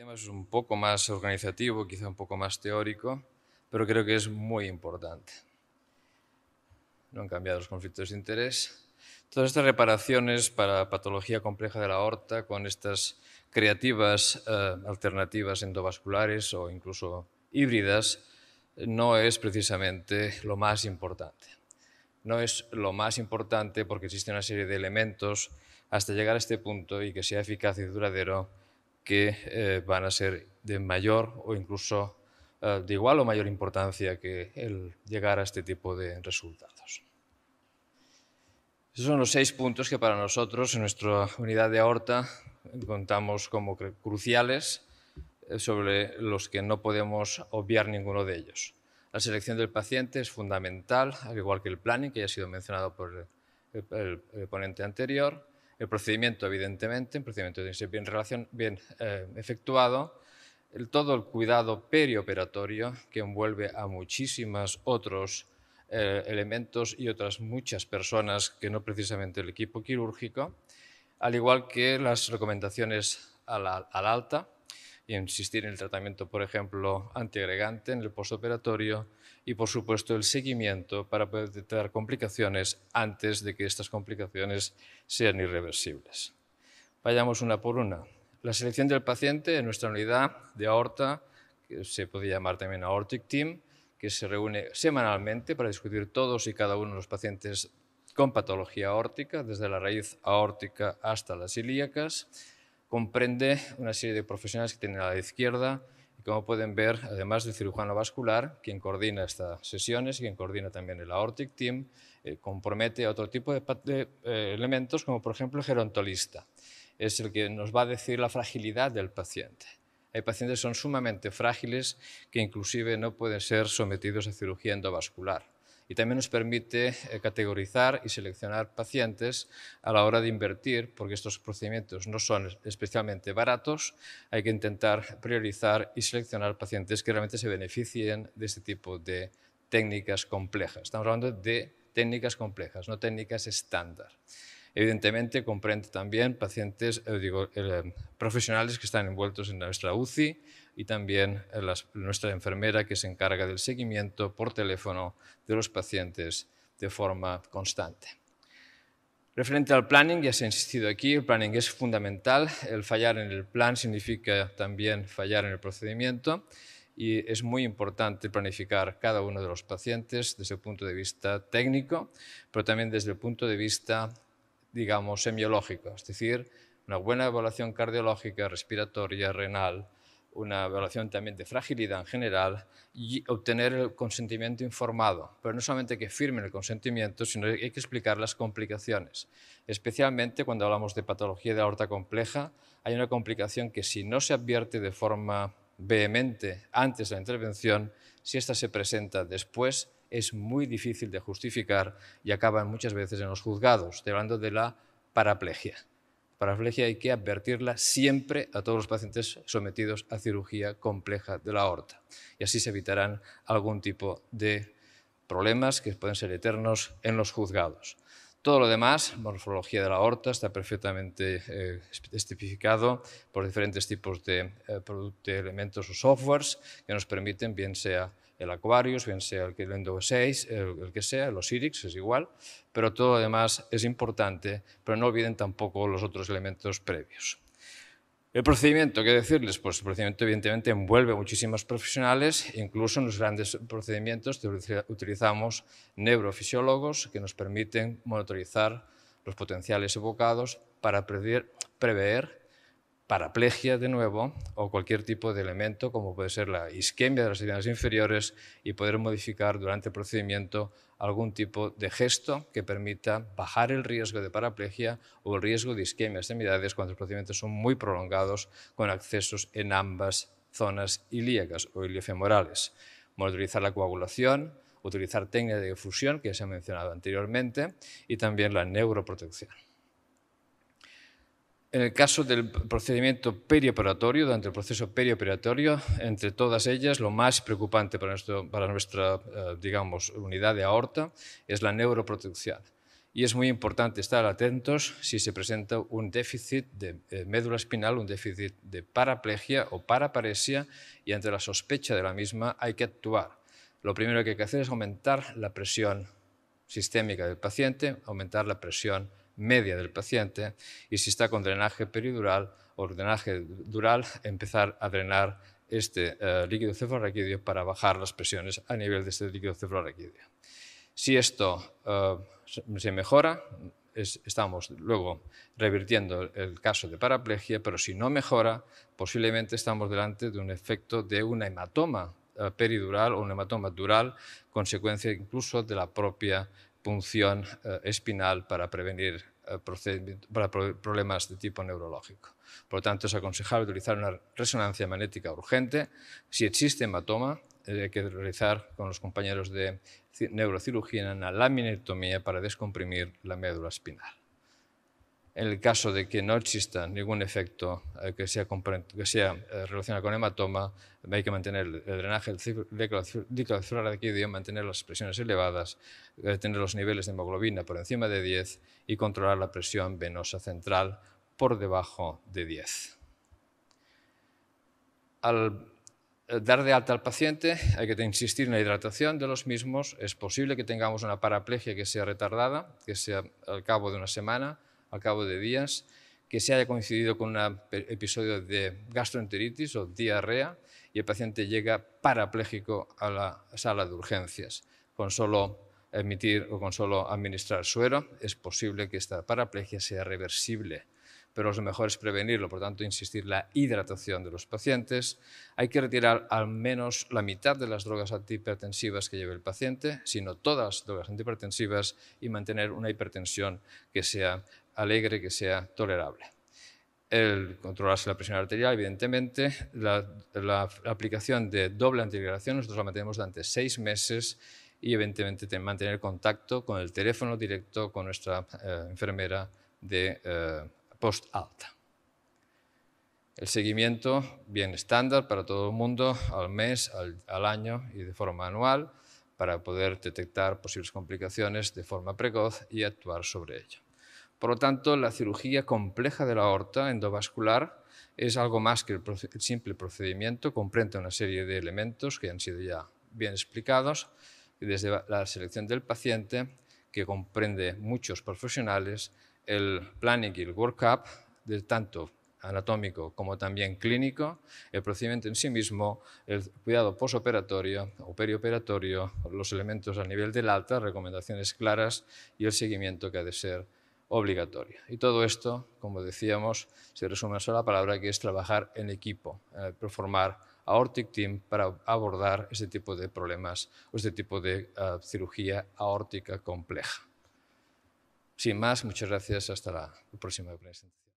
tema es un poco más organizativo, quizá un poco más teórico, pero creo que es muy importante. No han cambiado los conflictos de interés. Todas estas reparaciones para patología compleja de la aorta con estas creativas eh, alternativas endovasculares o incluso híbridas no es precisamente lo más importante. No es lo más importante porque existe una serie de elementos hasta llegar a este punto y que sea eficaz y duradero que eh, van a ser de mayor o incluso eh, de igual o mayor importancia que el llegar a este tipo de resultados. Esos son los seis puntos que para nosotros en nuestra unidad de aorta contamos como cruciales eh, sobre los que no podemos obviar ninguno de ellos. La selección del paciente es fundamental, al igual que el planning, que ya ha sido mencionado por el ponente anterior. El procedimiento, evidentemente, un procedimiento tiene que bien, bien eh, efectuado. todo el cuidado perioperatorio que envuelve a muchísimos otros eh, elementos y otras muchas personas que no precisamente el equipo quirúrgico, al igual que las recomendaciones al alta, insistir en el tratamiento, por ejemplo, antiagregante en el postoperatorio y, por supuesto, el seguimiento para poder detectar complicaciones antes de que estas complicaciones sean irreversibles. Vayamos una por una. La selección del paciente en nuestra unidad de aorta, que se podría llamar también aortic team, que se reúne semanalmente para discutir todos y cada uno de los pacientes con patología aórtica, desde la raíz aórtica hasta las ilíacas comprende una serie de profesionales que tienen a la izquierda y como pueden ver, además del cirujano vascular, quien coordina estas sesiones y quien coordina también el aortic team, eh, compromete a otro tipo de, eh, elementos como por ejemplo el gerontolista. Es el que nos va a decir la fragilidad del paciente. Hay pacientes que son sumamente frágiles que inclusive no pueden ser sometidos a cirugía endovascular y también nos permite eh, categorizar y seleccionar pacientes a la hora de invertir, porque estos procedimientos no son especialmente baratos. Hay que intentar priorizar y seleccionar pacientes que realmente se beneficien de este tipo de técnicas complejas. Estamos hablando de técnicas complejas, no técnicas estándar. Evidentemente, comprende también pacientes, eh, eh, profesionales que están envueltos en nuestra UCI, y también eh, nuestra enfermera que se encarga del seguimiento por teléfono de los pacientes de forma constante. Referente al planning, ya se ha insistido aquí, el planning es fundamental. El fallar en el plan significa también fallar en el procedimiento y es muy importante planificar cada uno de los pacientes desde el punto de vista técnico, pero también desde el punto de vista, digamos, semiológico, es decir, una buena evaluación cardiológica, respiratoria, renal, una evaluación también de fragilidad en general y obtener el consentimiento informado. Pero no solamente que firmen el consentimiento, sino que hay que explicar las complicaciones. Especialmente cuando hablamos de patología de aorta compleja, hay una complicación que si no se advierte de forma vehemente antes de la intervención, si ésta se presenta después, es muy difícil de justificar y acaban muchas veces en los juzgados, hablando de la paraplegia. Para flejia hay que advertirla siempre a todos los pacientes sometidos a cirugía compleja de la aorta. Y así se evitarán algún tipo de problemas que pueden ser eternos en los juzgados. Todo lo demás, morfología de la aorta, está perfectamente eh, estipificado por diferentes tipos de, eh, productos, de elementos o softwares que nos permiten, bien sea el Aquarius, bien sea el Kelendo 6, el, que sea, los Irix es igual, pero todo además es importante, pero no olviden tampoco los otros elementos previos. El procedimiento, ¿qué decirles? Pues el procedimiento evidentemente envuelve a muchísimos profesionales, incluso en los grandes procedimientos utilizamos neurofisiólogos que nos permiten monitorizar los potenciales evocados para prever, prever paraplegia de nuevo o cualquier tipo de elemento como puede ser la isquemia de las extremidades inferiores y poder modificar durante el procedimiento algún tipo de gesto que permita bajar el riesgo de paraplegia o el riesgo de isquemia de extremidades cuando los procedimientos son muy prolongados con accesos en ambas zonas ilíacas o iliofemorales. Monitorizar la coagulación, utilizar técnicas de difusión que ya se ha mencionado anteriormente y también la neuroprotección. En el caso del procedimiento perioperatorio, durante el proceso perioperatorio, entre todas ellas, lo más preocupante para, nuestro, para nuestra eh, digamos, unidad de aorta es la neuroprotección. Y es muy importante estar atentos si se presenta un déficit de eh, médula espinal, un déficit de paraplegia o paraparesia, y ante la sospecha de la misma hay que actuar. Lo primero que hay que hacer es aumentar la presión sistémica del paciente, aumentar la presión media del paciente y si está con drenaje peridural o drenaje dural, empezar a drenar este eh, líquido cefalorraquídeo para bajar las presiones a nivel de este líquido cefalorraquídeo. Si esto eh, se mejora, estamos luego revirtiendo el caso de paraplegia, pero si no mejora, posiblemente estamos delante de un efecto de un hematoma eh, peridural o un hematoma dural, consecuencia incluso de la propia punción eh, espinal para prevenir eh, problemas de tipo neurológico. Por lo tanto, es aconsejable utilizar una resonancia magnética urgente si existe hematoma, eh, hay que realizar con los compañeros de neurocirugía una laminectomía para descomprimir la médula espinal. En el caso de que no exista ningún efecto eh, que sea, eh, relacionado con hematoma, hay que mantener el drenaje diclofenaquidio, mantener las presiones elevadas, eh, tener los niveles de hemoglobina por encima de 10 y controlar la presión venosa central por debajo de 10. Al dar de alta al paciente, hay que insistir en la hidratación de los mismos. Es posible que tengamos una paraplegia que sea retardada, que sea al cabo de una semana, al cabo de días, que se haya coincidido con un episodio de gastroenteritis o diarrea y el paciente llega parapléjico a la sala de urgencias. Con solo emitir o con solo administrar suero es posible que esta paraplegia sea reversible pero lo mejor es prevenirlo, por tanto, insistir la hidratación de los pacientes. Hay que retirar al menos la mitad de las drogas antihipertensivas que lleve el paciente, sino todas las drogas antihipertensivas y mantener una hipertensión que sea alegre que sea tolerable. El controlarse la presión arterial, evidentemente, la, aplicación de doble antigrelación, nosotros la mantenemos durante seis meses y evidentemente mantener contacto con el teléfono directo con nuestra eh, enfermera de eh, post alta. El seguimiento bien estándar para todo el mundo al mes, al, al año y de forma anual para poder detectar posibles complicaciones de forma precoz y actuar sobre ello. Por lo tanto, la cirugía compleja de la aorta endovascular es algo más que el, simple procedimiento, comprende una serie de elementos que han sido ya bien explicados, desde la selección del paciente, que comprende muchos profesionales, el planning y el workup, de tanto anatómico como también clínico, el procedimiento en sí mismo, el cuidado posoperatorio o perioperatorio, los elementos a nivel del alta, recomendaciones claras y el seguimiento que ha de ser obligatoria. Y todo esto, como decíamos, se resume a una sola palabra, que es trabajar en equipo, eh, formar a Team para abordar este tipo de problemas o este tipo de eh, cirugía aórtica compleja. Sin más, muchas gracias. Hasta la próxima presentación.